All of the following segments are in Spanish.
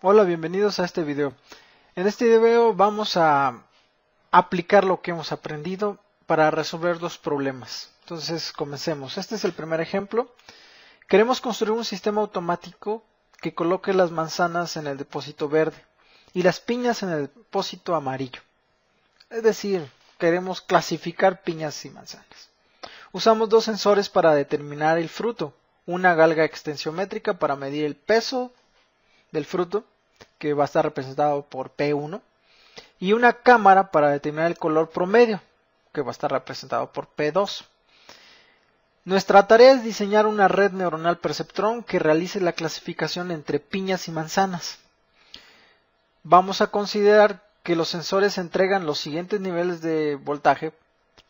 Hola, bienvenidos a este video. En este video vamos a aplicar lo que hemos aprendido para resolver dos problemas. Entonces, comencemos. Este es el primer ejemplo. Queremos construir un sistema automático que coloque las manzanas en el depósito verde y las piñas en el depósito amarillo. Es decir, queremos clasificar piñas y manzanas. Usamos dos sensores para determinar el fruto, una galga extensiométrica para medir el peso del fruto, que va a estar representado por P1, y una cámara para determinar el color promedio, que va a estar representado por P2. Nuestra tarea es diseñar una red neuronal perceptrón que realice la clasificación entre piñas y manzanas. Vamos a considerar que los sensores entregan los siguientes niveles de voltaje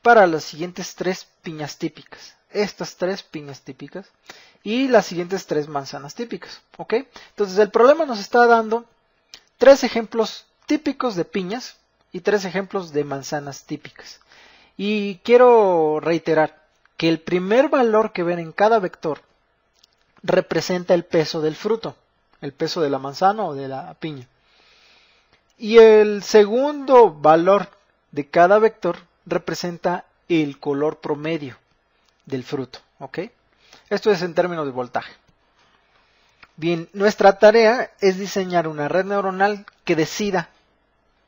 para las siguientes tres piñas típicas. Estas tres piñas típicas y las siguientes tres manzanas típicas. ¿Ok? Entonces el problema nos está dando tres ejemplos típicos de piñas y tres ejemplos de manzanas típicas. Y quiero reiterar que el primer valor que ven en cada vector representa el peso del fruto, el peso de la manzana o de la piña. Y el segundo valor de cada vector representa el color promedio del fruto. ¿ok? Esto es en términos de voltaje. Bien, nuestra tarea es diseñar una red neuronal que decida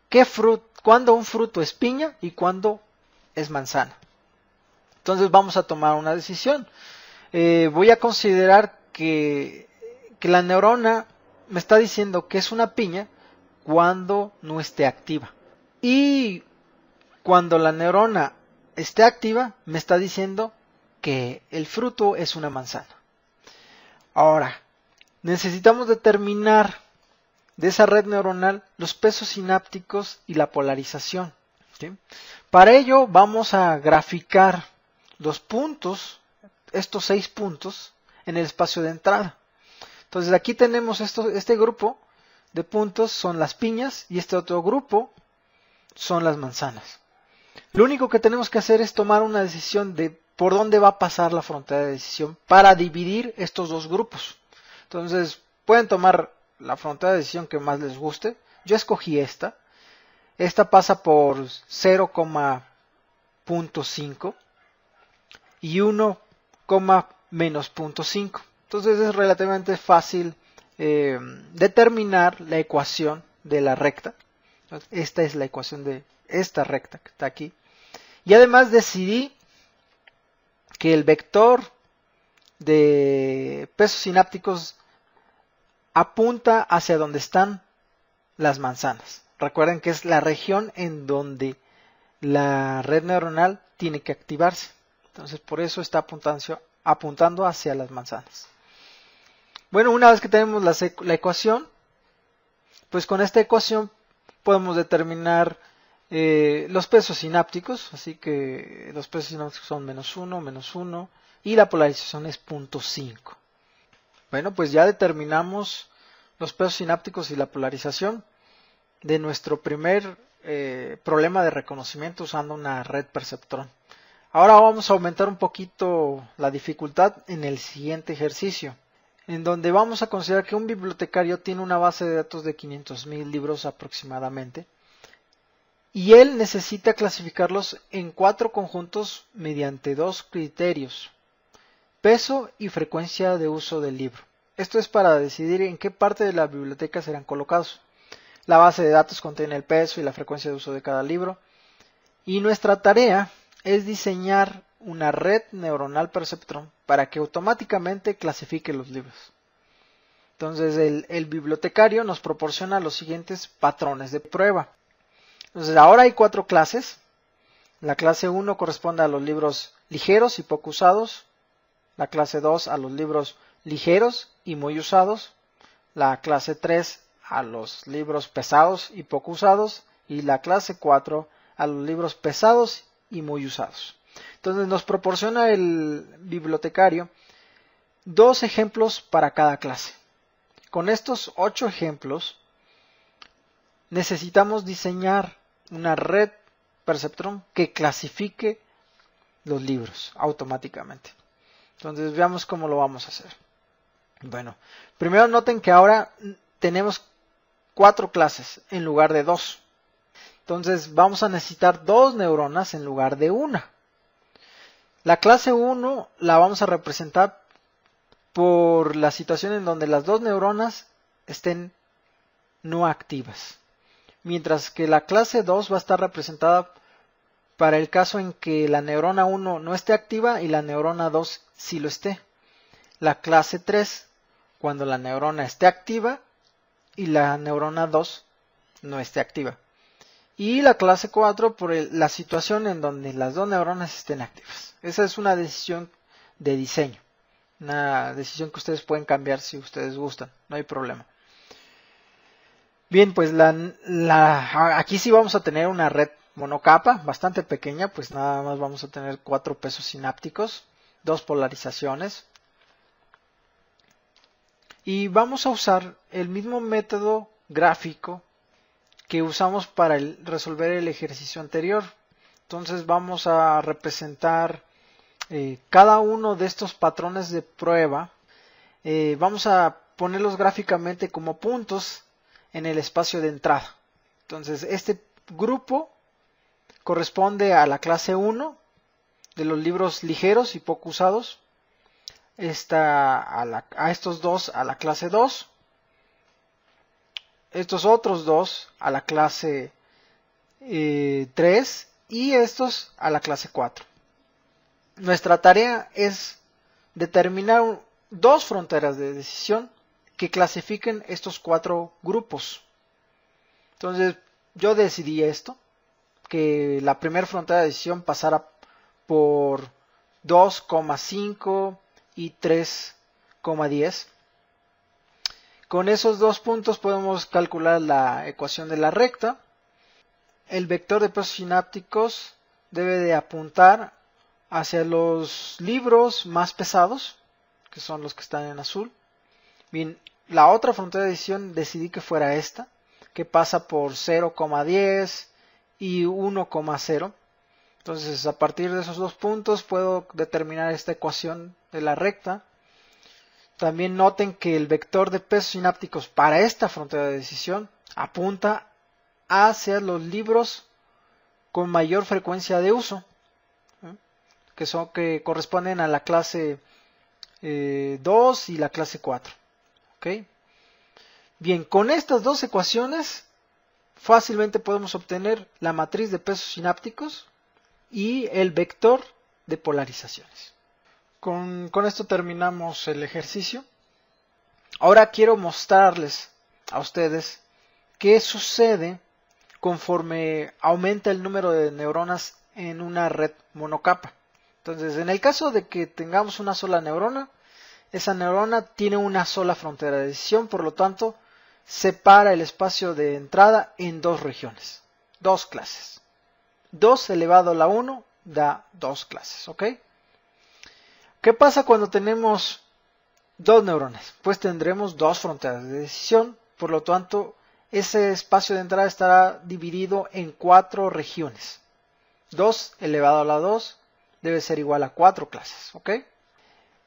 qué fruto, cuándo un fruto es piña y cuándo es manzana. Entonces vamos a tomar una decisión. Eh, voy a considerar que, que la neurona me está diciendo que es una piña cuando no esté activa. Y cuando la neurona esté activa, me está diciendo que el fruto es una manzana. Ahora, necesitamos determinar de esa red neuronal los pesos sinápticos y la polarización. Para ello vamos a graficar los puntos, estos seis puntos, en el espacio de entrada. Entonces aquí tenemos este grupo de puntos son las piñas y este otro grupo son las manzanas. Lo único que tenemos que hacer es tomar una decisión de por dónde va a pasar la frontera de decisión para dividir estos dos grupos. Entonces, pueden tomar la frontera de decisión que más les guste. Yo escogí esta. Esta pasa por 0,5 y 1, menos 0.5. Entonces es relativamente fácil eh, determinar la ecuación de la recta. Esta es la ecuación de esta recta que está aquí. Y además decidí que el vector de pesos sinápticos apunta hacia donde están las manzanas. Recuerden que es la región en donde la red neuronal tiene que activarse. Entonces por eso está apuntando hacia las manzanas. Bueno, una vez que tenemos la, ecuación, pues con esta ecuación podemos determinar eh, los pesos sinápticos, así que los pesos sinápticos son menos 1, menos 1, y la polarización es cinco. Bueno, pues ya determinamos los pesos sinápticos y la polarización de nuestro primer eh, problema de reconocimiento usando una red perceptrón. Ahora vamos a aumentar un poquito la dificultad en el siguiente ejercicio en donde vamos a considerar que un bibliotecario tiene una base de datos de 500.000 libros aproximadamente y él necesita clasificarlos en cuatro conjuntos mediante dos criterios, peso y frecuencia de uso del libro. Esto es para decidir en qué parte de la biblioteca serán colocados. La base de datos contiene el peso y la frecuencia de uso de cada libro. Y nuestra tarea es diseñar una red neuronal perceptrón para que automáticamente clasifique los libros. Entonces el, el, bibliotecario nos proporciona los siguientes patrones de prueba. Entonces ahora hay cuatro clases. La clase 1 corresponde a los libros ligeros y poco usados. La clase 2 a los libros ligeros y muy usados. La clase 3 a los libros pesados y poco usados. Y la clase 4 a los libros pesados y muy usados. Entonces nos proporciona el bibliotecario dos ejemplos para cada clase. Con estos ocho ejemplos necesitamos diseñar una red perceptrón que clasifique los libros automáticamente. Entonces veamos cómo lo vamos a hacer. Bueno, primero noten que ahora tenemos cuatro clases en lugar de dos. Entonces vamos a necesitar dos neuronas en lugar de una. La clase 1 la vamos a representar por la situación en donde las dos neuronas estén no activas. Mientras que la clase 2 va a estar representada para el caso en que la neurona 1 no esté activa y la neurona 2 sí lo esté. La clase 3 cuando la neurona esté activa y la neurona 2 no esté activa y la clase 4 por la situación en donde las dos neuronas estén activas. Esa es una decisión de diseño, una decisión que ustedes pueden cambiar si ustedes gustan, no hay problema. Bien, pues la, aquí sí vamos a tener una red monocapa bastante pequeña, pues nada más vamos a tener cuatro pesos sinápticos, dos polarizaciones. Y vamos a usar el mismo método gráfico que usamos para resolver el ejercicio anterior. Entonces vamos a representar eh, cada uno de estos patrones de prueba. Eh, vamos a ponerlos gráficamente como puntos en el espacio de entrada. Entonces este grupo corresponde a la clase 1 de los libros ligeros y poco usados. Está a, a estos dos a la clase 2 estos otros dos a la clase 3 eh, y estos a la clase 4. Nuestra tarea es determinar dos fronteras de decisión que clasifiquen estos cuatro grupos. Entonces yo decidí esto, que la primera frontera de decisión pasara por 2,5 y 3,10 con esos dos puntos podemos calcular la ecuación de la recta. El vector de pesos sinápticos debe de apuntar hacia los libros más pesados, que son los que están en azul. Bien, la otra frontera de decisión decidí que fuera esta, que pasa por 0,10 y 1,0. Entonces, a partir de esos dos puntos puedo determinar esta ecuación de la recta también noten que el vector de pesos sinápticos para esta frontera de decisión apunta hacia los libros con mayor frecuencia de uso, ¿eh? que son que corresponden a la clase 2 eh, y la clase 4. Bien, con estas dos ecuaciones fácilmente podemos obtener la matriz de pesos sinápticos y el vector de polarizaciones con, esto terminamos el ejercicio. Ahora quiero mostrarles a ustedes qué sucede conforme aumenta el número de neuronas en una red monocapa. Entonces, en el caso de que tengamos una sola neurona, esa neurona tiene una sola frontera de decisión, por lo tanto, separa el espacio de entrada en dos regiones, dos clases. 2 elevado a la 1 da dos clases, ¿ok? ¿Qué pasa cuando tenemos dos neuronas? Pues tendremos dos fronteras de decisión, por lo tanto, ese espacio de entrada estará dividido en cuatro regiones. 2 elevado a la 2 debe ser igual a cuatro clases, ¿ok?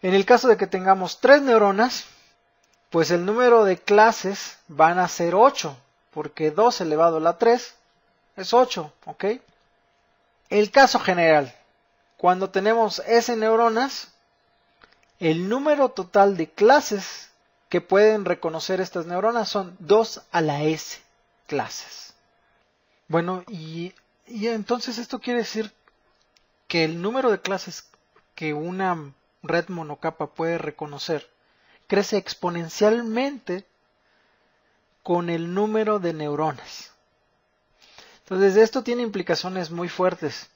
En el caso de que tengamos tres neuronas, pues el número de clases van a ser 8, porque 2 elevado a la 3 es 8, ¿ok? El caso general, cuando tenemos S neuronas, el número total de clases que pueden reconocer estas neuronas son 2 a la S clases. Bueno, y, entonces esto quiere decir que el número de clases que una red monocapa puede reconocer crece exponencialmente con el número de neuronas. Entonces esto tiene implicaciones muy fuertes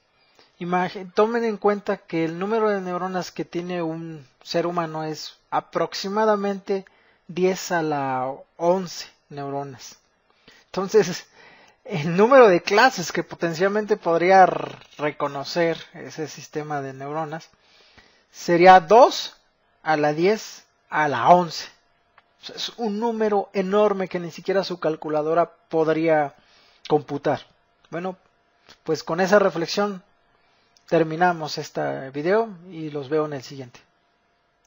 tomen en cuenta que el número de neuronas que tiene un ser humano es aproximadamente 10 a la 11 neuronas. Entonces, el número de clases que potencialmente podría reconocer ese sistema de neuronas sería 2 a la 10 a la 11. es un número enorme que ni siquiera su calculadora podría computar. Bueno, pues con esa reflexión terminamos este video y los veo en el siguiente.